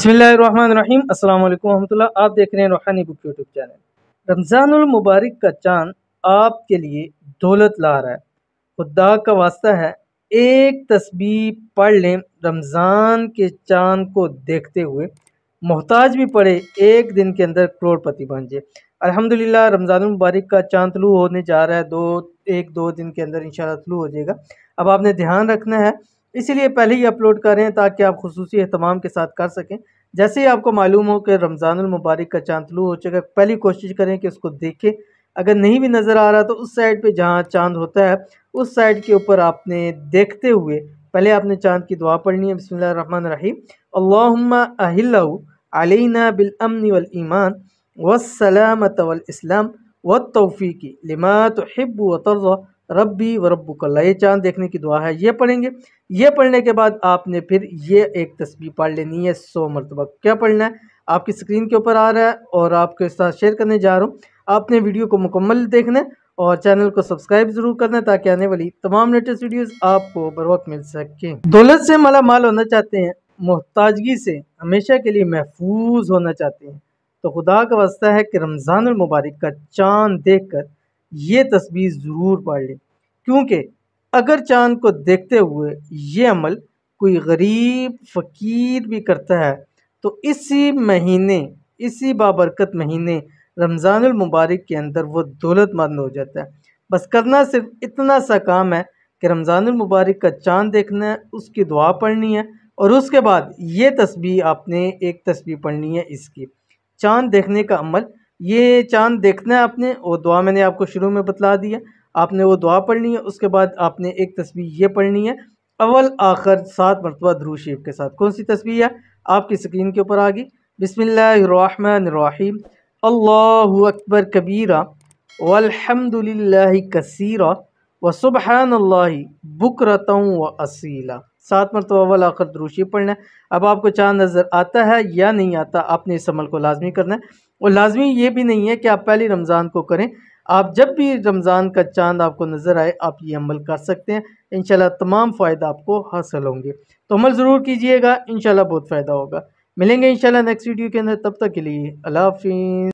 बसमीम अल्लाम वरहमल आप देख रहे हैं रूहानी बुक यूट्यूब चैनल रमज़ानुल मुबारक का चांद आपके लिए दौलत ला रहा है खुदा का वास्ता है एक तस्वीर पढ़ लें रमज़ान के चांद को देखते हुए मोहताज भी पढ़े एक दिन के अंदर करोड़पति बन जाए अलहमदिल्ला रमज़ान मुबारक का चांद तलू होने जा रहा है दो एक दो दिन के अंदर इन शुरू हो जाएगा अब आपने ध्यान रखना है इसीलिए पहले ही अपलोड करें ताकि आप खसूस अहतमाम के साथ कर सकें जैसे ही आपको मालूम हो कि रमज़ानमबारक का चांद लू हो चुका पहली कोशिश करें कि उसको देखें अगर नहीं भी नज़र आ रहा तो उस साइड पे जहाँ चांद होता है उस साइड के ऊपर आपने देखते हुए पहले आपने चांद की दुआ पढ़नी है बसमान रही अलना बिलअमन वलईमान वसलामत वलस्लाम व तोफ़ी की लिमा तो हिब्ब व तर्ज़ रब्बी व रब्बू का लय चांद देखने की दुआ है ये पढ़ेंगे ये पढ़ने के बाद आपने फिर ये एक तस्वीर पढ़ लेनी है सौ मरतबा क्या पढ़ना है आपकी स्क्रीन के ऊपर आ रहा है और आपके साथ शेयर करने जा रहा हूँ आपने वीडियो को मुकम्मल देखना है और चैनल को सब्सक्राइब जरूर करना ताकि आने वाली तमाम लेटेस्ट वीडियोस आपको बर वक्त मिल सकें दौलत से माला माल होना चाहते हैं मोहताजगी से हमेशा के लिए महफूज होना चाहते हैं तो खुदा का वास्ता है कि रमज़ान मुबारक का चांद देख कर ये तस्वीर ज़रूर पढ़ लें क्योंकि अगर चांद को देखते हुए ये अमल कोई गरीब फ़कीर भी करता है तो इसी महीने इसी बाबरकत महीने रमज़ानमबारक के अंदर वो दौलतमंद हो जाता है बस करना सिर्फ इतना सा काम है कि रमज़ानमबारक का चांद देखना है उसकी दुआ पढ़नी है और उसके बाद ये तस्वीर आपने एक तस्वीर पढ़नी है इसकी चांद देखने का अमल ये चांद देखना है आपने वो दुआ मैंने आपको शुरू में बतला दिया आपने वो दुआ पढ़नी है उसके बाद आपने एक तस्वीर ये पढ़नी है अवल आखिर सात मरतबा ध्रू शेफ के साथ कौन सी तस्वीर है आपकी स्क्रीन के ऊपर आ गई बिसमीम अल्लाह अकबर कबीरा वलहमदिल्ला कसीरा व सुबहान बकरत व असीला सात मरतबा अवल आखिर शेफ पढ़ना है अब आपको चांद नज़र आता है या नहीं आता आपने इस अमल को लाजमी करना है और लाजमी ये भी नहीं है कि आप पहले रमज़ान को करें आप जब भी रमज़ान का चांद आपको नज़र आए आप ये अमल कर सकते हैं इन तमाम फ़ायदा आपको हासिल होंगे तो अमल ज़रूर कीजिएगा इन बहुत फ़ायदा होगा मिलेंगे इन नेक्स्ट वीडियो के अंदर तब तक के लिए अल्लाह हाफि